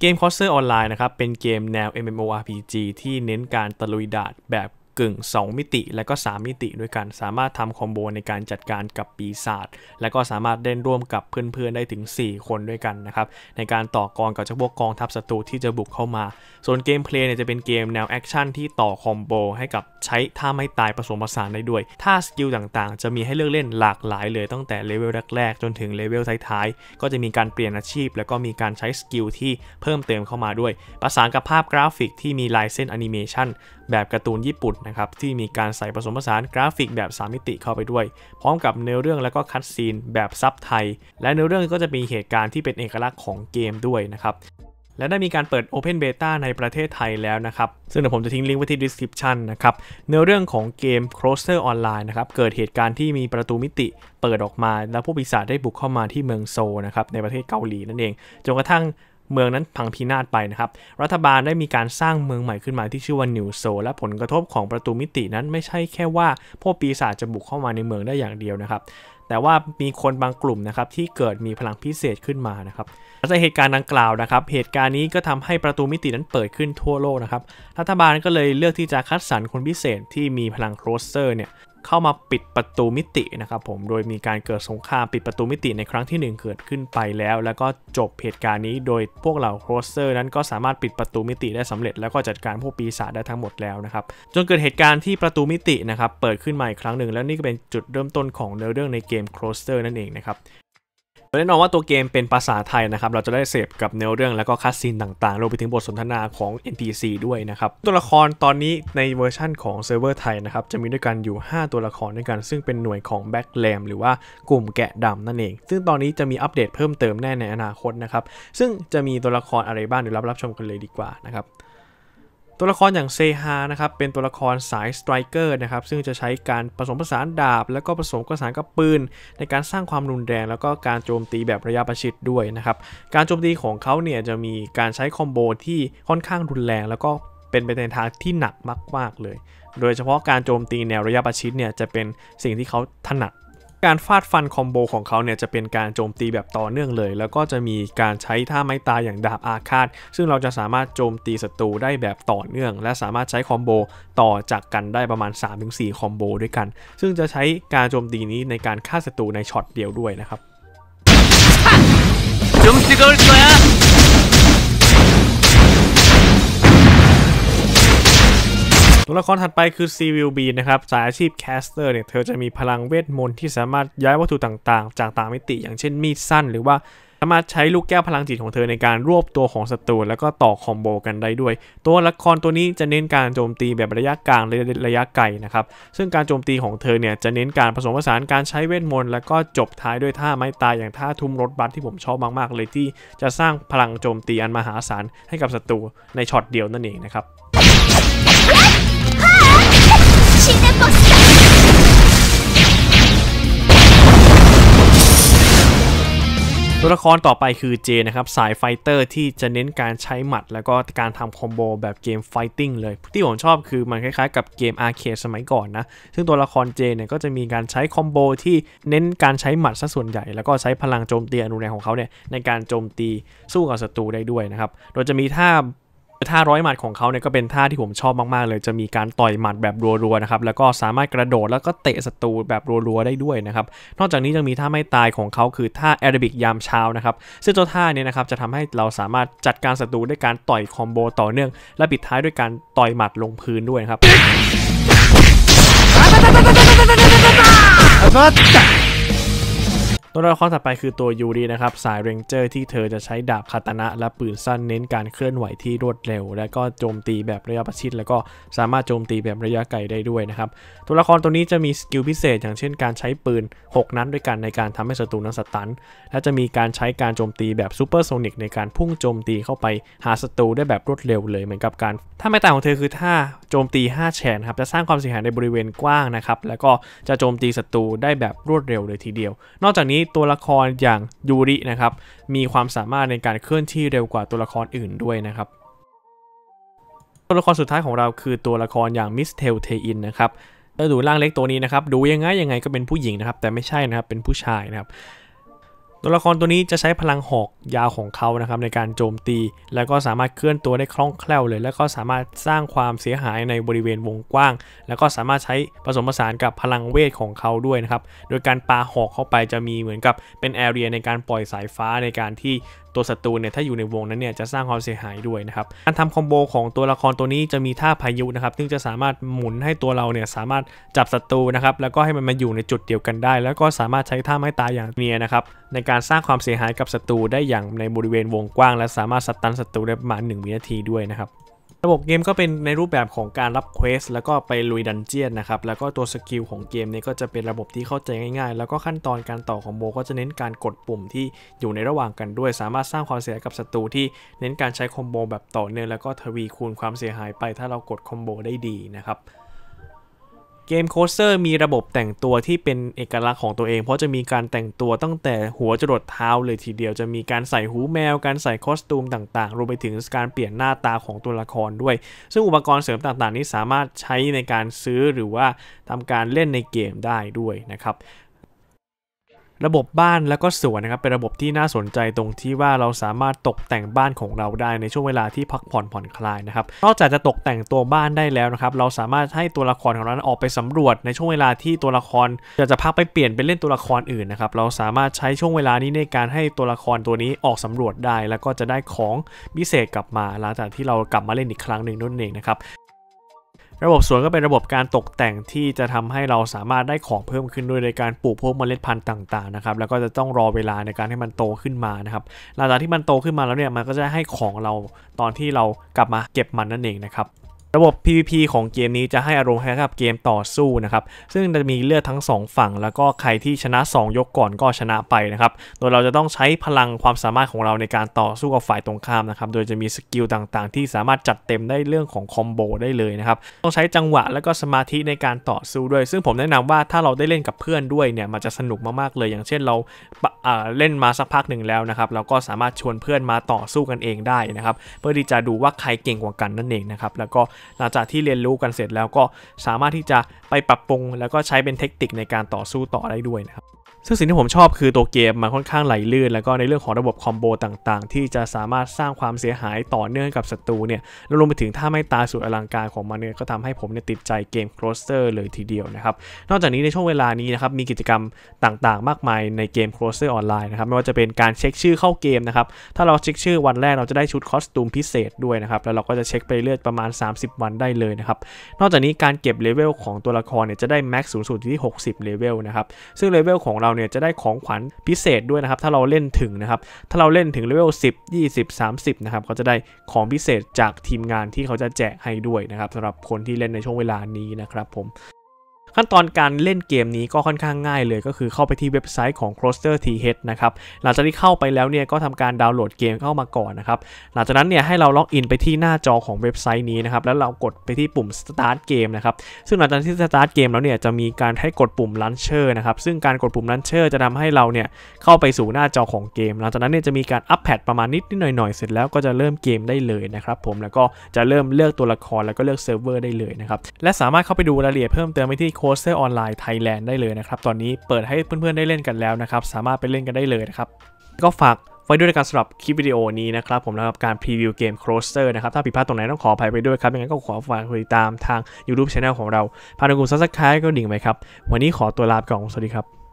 เกม c o s เ e r Online นะครับ เป็นเกมแนว MMORPG ที่เน้นการตะลุยดาดแบบกึ่ง2มิติและก็ 3 มิติด้วยกันสามารถทำคอมโบในการจัดการกับปีศาจและก็สามารถเล่นร่วมกับเพื่อนๆได้ถึง 4 คนด้วยกันนะครับในการต่อกรกับเจ้าพวกกองทัพศัตรูที่จะบุกเข้ามา ส่วนเกมเพลย์เนี่ยจะเป็นเกมแนวแอคชั่นที่ต่อคอมโบ ให้กับใช้ท่าไม่ตายผสมผสานได้ด้วยท่าสกิลต่างๆ จะมีให้เลือกเล่นหลากหลายเลยตั้งแต่เลเวลแรกๆ จนถึงเลเวลท้ายๆก็จะมีการเปลี่ยนอาชีพ แล้วก็มีการใช้สกิลที่เพิ่มเติมเข้ามาด้วย ประสานกับภาพกราฟิกที่มีลายเส้นแอนิเมชันแบบการ์ตูนญี่ปุ่นะครับที่มีการใส่ผสมผสานกราฟิกแบบ 3 มิติเข้าไปด้วย พร้อมกับเนื้อเรื่องและก็คัดซีนแบบซับไทยและเนื้อเรื่องก็จะมีเหตุการณ์ที่เป็นเอกลักษณ์ของเกมด้วยนะครับและได้มีการเปิด Open Beta ในประเทศไทยแล้วนะครับซึ่งเดี๋ยวผมจะทิ้งลิงก์ไว้ที่ description นะครับเนื้อเรื่องของเกม c r o s e r Online นะครับเกิดเหตุการณ์ที่มีประตูมิติเปิดออกมาแล้วผู้ปีศาจได้บุกเข้ามาที่เมืองโซนะครับในประเทศเกาหลีนั่นเองจนกระทั่งเมืองนั้นพังพินาศไปนะครับ รัฐบาลได้มีการสร้างเมืองใหม่ขึ้นมาที่ชื่อว่านิวโซและผลกระทบของประตูมิตินั้นไม่ใช่แค่ว่า พวกปีศาจจะบุกเข้ามาในเมืองได้อย่างเดียวนะครับ แต่ว่ามีคนบางกลุ่มนะครับที่เกิดมีพลังพิเศษขึ้นมานะครับหลังจากเหตุการณ์ดังกล่าวนะครับ เหตุการณ์นี้ก็ทำให้ประตูมิตินั้นเปิดขึ้นทั่วโลกนะครับ รัฐบาลก็เลยเลือกที่จะคัดสรรคนพิเศษที่มีพลังโครสเซอร์เนี่ยเข้ามาปิดประตูมิตินะครับผมโดยมีการเกิดสงครามปิดประตูมิติในครั้งที่ 1 เกิดขึ้นไปแล้วแล้วก็จบเหตุการณ์นี้โดยพวกเหล่าโครสเซอร์นั้นก็สามารถปิดประตูมิติได้สำเร็จแล้วก็จัดการพวกปีศาจได้ทั้งหมดแล้วนะครับจนเกิดเหตุการณ์ที่ประตูมิตินะครับเปิดขึ้นมาอีกครั้งหนึ่งแล้วนี่ก็เป็นจุดเริ่มต้นของเนื้อเรื่องในเกมโครสเซอร์นั่นเองนะครับแน่นอนว่าตัวเกมเป็นภาษาไทยนะครับ เราจะได้เสพกับเนื้อเรื่องแล้วก็คัสซีนต่างๆรวมไปถึงบทสนทนาของ NPC ด้วยนะครับ ตัวละครตอนนี้ในเวอร์ชั่นของเซิร์ฟเวอร์ไทยนะครับ จะมีด้วยกันอยู่ 5 ตัวละครด้วยกัน ซึ่งเป็นหน่วยของแบ็กแลมหรือว่ากลุ่มแกะดำนั่นเอง ซึ่งตอนนี้จะมีอัปเดตเพิ่มเติมแน่ในอนาคตนะครับ ซึ่งจะมีตัวละครอะไรบ้างเดี๋ยวรับรับชมกันเลยดีกว่านะครับตัวละครอย่างเซฮานะครับเป็นตัวละครสายสไตรเกอร์นะครับซึ่งจะใช้การผสมผสานดาบแล้วก็ผสมผสานกับปืน ในการสร้างความรุนแรงแล้วก็การโจมตีแบบระยะประชิดด้วยนะครับการโจมตีของเขาเนี่ยจะมีการใช้คอมโบที่ค่อนข้างรุนแรง แล้วก็เป็นไปในทางที่หนักมากๆเลย โดยเฉพาะการโจมตีแนวระยะประชิดเนี่ยจะเป็นสิ่งที่เขาถนัดการฟาดฟันคอมโบของเขาเนี่ยจะเป็นการโจมตีแบบต่อเนื่องเลย แล้วก็จะมีการใช้ท่าไม้ตายอย่างดาบอาฆาตซึ่งเราจะสามารถโจมตีศัตรูได้แบบต่อเนื่อง และสามารถใช้คอมโบต่อจากกันได้ประมาณ3-4คอมโบด้วยกันซึ่งจะใช้การโจมตีนี้ในการฆ่าศัตรูในช็อตเดียวด้วยนะครับตัวละครถัดไปคือซีวิลบีนะครับ สายอาชีพแคสเตอร์เนี่ย เธอจะมีพลังเวทมนต์ที่สามารถย้ายวัตถุต่างๆ จากต่างมิติอย่างเช่นมีดสั้นหรือว่าสามารถใช้ลูกแก้วพลังจิตของเธอในการรวบตัวของศัตรูแล้วก็ต่อคอมโบกันได้ด้วย ตัวละครตัวนี้จะเน้นการโจมตีแบบระยะกลางและระยะไกลนะครับ ซึ่งการโจมตีของเธอเนี่ยจะเน้นการผสมผสานการใช้เวทมนต์แล้วก็จบท้ายด้วยท่าไม้ตายอย่างท่าทุ่มรถบัสที่ผมชอบมากๆ เลยที่จะสร้างพลังโจมตีอันมหาศาลให้กับศัตรูในช็อตเดียวนั่นเองนะครับตัวละครต่อไปคือเจนะครับสายไฟเตอร์ที่จะเน้นการใช้หมัดแล้วก็การทำคอมโบแบบเกมไฟติ้งเลย ที่ผมชอบคือมันคล้ายๆกับเกมอาร์เคดสมัยก่อนนะ ซึ่งตัวละครเจเนี่ยก็จะมีการใช้คอมโบที่เน้นการใช้หมัดซะส่วนใหญ่ แล้วก็ใช้พลังโจมตีอนุแรงของเขาเนี่ยในการโจมตีสู้กับศัตรูได้ด้วยนะครับโดยจะมีท่าท่าร้อยหมัดของเขาเนี่ยก็เป็นท่าที่ผมชอบมากๆเลย จะมีการต่อยหมัดแบบรัวๆนะครับ แล้วก็สามารถกระโดดแล้วก็เตะศัตรูแบบรัวๆได้ด้วยนะครับ นอกจากนี้ยังมีท่าไม่ตายของเขาคือท่าแอรบิกยามเช้านะครับ ซึ่งเจ้าท่าเนี่ยนะครับจะทำให้เราสามารถจัดการศัตรูด้วยการต่อยคอมโบต่อเนื่อง และปิดท้ายด้วยการต่อยหมัดลงพื้นด้วยครับตัวละครต่อไปคือตัวยูรินะครับสายเรนเจอร์ที่เธอจะใช้ดาบคาตานะ และปืนสั้นเน้นการเคลื่อนไหวที่รวดเร็ว และก็โจมตีแบบระยะประชิดแล้วก็สามารถโจมตีแบบระยะไกลได้ด้วยนะครับตัวละครตัวนี้จะมีสกิลพิเศษ อย่างเช่นการใช้ปืน 6 นัดด้วยกันในการทำให้ศัตรูนั้นสตันและจะมีการใช้การโจมตีแบบซูเปอร์โซนิกในการพุ่งโจมตีเข้าไปหาศัตรูได้แบบรวดเร็วเลยเหมือนกับการถ้าไม่ต่างของเธอคือท่าโจมตี 5แฉนครับจะสร้างความเสียหายในบริเวณกว้างนะครับแล้วก็จะโจมตีศัตรูได้แบบรวดเร็วเลยทีเดียว นอกจากนี้ตัวละครอย่างยูรินะครับมีความสามารถในการเคลื่อนที่เร็วกว่าตัวละครอื่นด้วยนะครับ ตัวละครสุดท้ายของเราคือตัวละครอย่างมิสเทลเทอินนะครับเร้าดูร่างเล็กตัวนี้นะครับ ดูยังไงยังไงก็เป็นผู้หญิงนะครับ แต่ไม่ใช่นะครับเป็นผู้ชายนะครับตัวละครตัวนี้จะใช้พลังหอกยาวของเขานะครับในการโจมตี แล้วก็สามารถเคลื่อนตัวได้คล่องแคล่วเลย แล้วก็สามารถสร้างความเสียหายในบริเวณวงกว้าง แล้วก็สามารถใช้ผสมผสานกับพลังเวทของเขาด้วยนะครับ โดยการปาหอกเข้าไปจะมีเหมือนกับเป็นแอเรียในการปล่อยสายฟ้าในการที่ตัวศัตรูเนี่ยถ้าอยู่ในวงนั้นเนี่ยจะสร้างความเสียหายด้วยนะครับการทำคอมโบของตัวละครตัวนี้จะมีท่าพายุนะครับซึ่งจะสามารถหมุนให้ตัวเราเนี่ยสามารถจับศัตรูนะครับแล้วก็ให้มันมาอยู่ในจุดเดียวกันได้ แล้วก็สามารถใช้ท่าไม้ตายอย่างเนียนะครับในการสร้างความเสียหายกับศัตรูได้อย่างในบริเวณวงกว้าง และสามารถสตันศัตรูได้ประมาณ1วินาทีด้วยนะครับระบบเกมก็เป็นในรูปแบบของการรับเควสแล้วก็ไปลุยดันเจียนนะครับแล้วก็ตัวสกิลของเกมนี้ก็จะเป็นระบบที่เข้าใจง่าย ๆ แล้วก็ขั้นตอนการต่อของโบก็จะเน้นการกดปุ่มที่อยู่ในระหว่างกันด้วย สามารถสร้างความเสียหายกับศัตรูที่ เน้นการใช้คอมโบแบบต่อเนื่องแล้วก็ทวีคูณความเสียหายไป ถ้าเรากดคอมโบได้ดีนะครับเกมโคสเตอร์มีระบบแต่งตัวที่เป็นเอกลักษณ์ของตัวเอง เพราะจะมีการแต่งตัวตั้งแต่หัวจรดเท้า เลยทีเดียวจะมีการใส่หูแมวการใส่คอสตูมต่างๆ รวมไปถึงการเปลี่ยนหน้าตาของตัวละครด้วย ซึ่งอุปกรณ์เสริมต่างๆ นี้สามารถใช้ในการซื้อหรือว่าทำการเล่นในเกมได้ด้วยนะครับระบบบ้านแล้วก็สวนนะครับเป็นระบบที่น่าสนใจตรงที่ว่าเราสามารถตกแต่งบ้านของเราได้ในช่วงเวลาที่พักผ่อนผ่อนคลายนะครับนอกจากจะตกแต่งตัวบ้านได้แล้วนะครับ เราสามารถให้ตัวละครของเราออกไปสำรวจ ในช่วงเวลาที่ตัวละคร จะจะพักไปเปลี่ยนไปเล่นตัวละครอื่นนะครับเราสามารถใช้ช่วงเวลานี้ในการให้ตัวละครตัวนี้ออกสำรวจได้ แล้วก็จะได้ของพิเศษกลับมาหลังจากที่เรากลับมาเล่นอีกครั้งหนึ่งนั่นเองนะครับระบบสวนก็เป็นระบบการตกแต่งที่จะทำให้เราสามารถได้ของเพิ่มขึ้นด้วยในการปลูกพวกเมล็ดพันธุ์ต่างๆนะครับแล้วก็จะต้องรอเวลาในการให้มันโตขึ้นมานะครับหลังจากที่มันโตขึ้นมาแล้วเนี่ยมันก็จะให้ของเราตอนที่เรากลับมาเก็บมันนั่นเองนะครับระบบ PVP ของเกมนี้จะให้อารมณ์คล้ายกับเกมต่อสู้นะครับซึ่งจะมีเลือดทั้ง 2 ฝั่งแล้วก็ใครที่ชนะ 2 ยกก่อนก็ชนะไปนะครับโดยเราจะต้องใช้พลังความสามารถของเราในการต่อสู้กับฝ่ายตรงข้ามนะครับโดยจะมีสกิลต่าง ๆ ที่สามารถจัดเต็มได้เรื่องของคอมโบได้เลยนะครับต้องใช้จังหวะแล้วก็สมาธิในการต่อสู้ด้วย ซึ่งผมแนะนำว่าถ้าเราได้เล่นกับเพื่อนด้วยเนี่ยมันจะสนุกมากๆเลย อย่างเช่นเราเล่นมาสักพักหนึ่งแล้วนะครับเราก็สามารถชวนเพื่อนมาต่อสู้กันเองได้นะครับเพื่อที่จะดูว่าใครเก่งกว่ากันนั่นเองนะครับแล้วก็หลังจากที่เรียนรู้กันเสร็จแล้วก็สามารถที่จะไปปรับปรุงแล้วก็ใช้เป็นเทคนิคในการต่อสู้ต่อได้ด้วยนะครับซึ่งสิ่งที่ผมชอบคือตัวเกมมันค่อนข้างไหลลื่นแล้วก็ในเรื่องของระบบคอมโบต่างๆ ที่จะสามารถสร้างความเสียหายต่อเนื่องกับศัตรูเนี่ยรวมไปถึงถ้าไม่ตาสุดอลังการของมันเนี่ยก็ทำให้ผมเนี่ยติดใจเกมครสเตอร์เลยทีเดียวนะครับนอกจากนี้ในช่วงเวลานี้นะครับมีกิจกรรมต่างๆมากมายในเกมโครสเ r ออนไลน์นะครับไม่ว่าจะเป็นการเช็คชื่อเข้าเกมนะครับถ้าเราเช็คชื่อวันแรกเราจะได้ชุดคอสตูมพิเศษด้วยนะครับแล้วเราก็จะเช็คไปเรื่อยประมาณ 30 วันได้เลยนะครับนอกจากนี้การเก็บเลเวลของตัวละครเนี่ยจะได้แม็กซ์สูงสุดที่60เลเวลนะครับซึ่งเลเวลของเราเราเนี่ยจะได้ของขวัญพิเศษด้วยนะครับ ถ้าเราเล่นถึงนะครับถ้าเราเล่นถึงเลเวล 10 20 30นะครับเขาจะได้ของพิเศษจากทีมงานที่เขาจะแจกให้ด้วยนะครับสำหรับคนที่เล่นในช่วงเวลานี้นะครับ ผมขั้นตอนการเล่นเกมนี้ก็ค่อนข้างง่ายเลยก็คือเข้าไปที่เว็บไซต์ของ Closter TH นะครับหลังจากที่เข้าไปแล้วเนี่ยก็ทำการดาวน์โหลดเกมเข้ามาก่อนนะครับหลังจากนั้นเนี่ยให้เราล็อกอินไปที่หน้าจอของเว็บไซต์นี้นะครับแล้วเรากดไปที่ปุ่ม start game นะครับซึ่งหลังจากที่ start game แล้วเนี่ยจะมีการให้กดปุ่ม launcher นะครับซึ่งการกดปุ่ม launcher จะทำให้เราเนี่ยเข้าไปสู่หน้าจอของเกม หลังจากนั้นเนี่ยจะมีการอัปแพดประมาณนิดนิดหน่อยหน่อยเสร็จแล้วก็จะเริ่มเกมได้เลยนะครับผมแล้วก็จะเริ่มเลือกตัวละครแล้วก็เลือกเซิร์ฟเวอร์ได้เลยนะครับและสามารถเข้าไปดูรายละเอียดเพิ่มเติมไปที่ Coaster Online Thailand ได้เลยนะครับ ตอนนี้เปิดให้เพื่อนๆ ได้เล่นกันแล้วนะครับ สามารถไปเล่นกันได้เลยนะครับก็ฝากไว้ด้วยการสำหรับคลิปวิดีโอนี้นะครับ ผมนะครับการพรีวิวเกม c o เ s t e r นะครับ ถ้าผิดพลาดตรงไหนต้องขออภัยไปด้วยครับยังไงก็ขอฝากติดตามทาง YouTube Channel ของเราพานุกุลซัสสไครตก็ดิ่งไปครับวันนี้ขอตัวลาไปก่อนสวัสดีครับ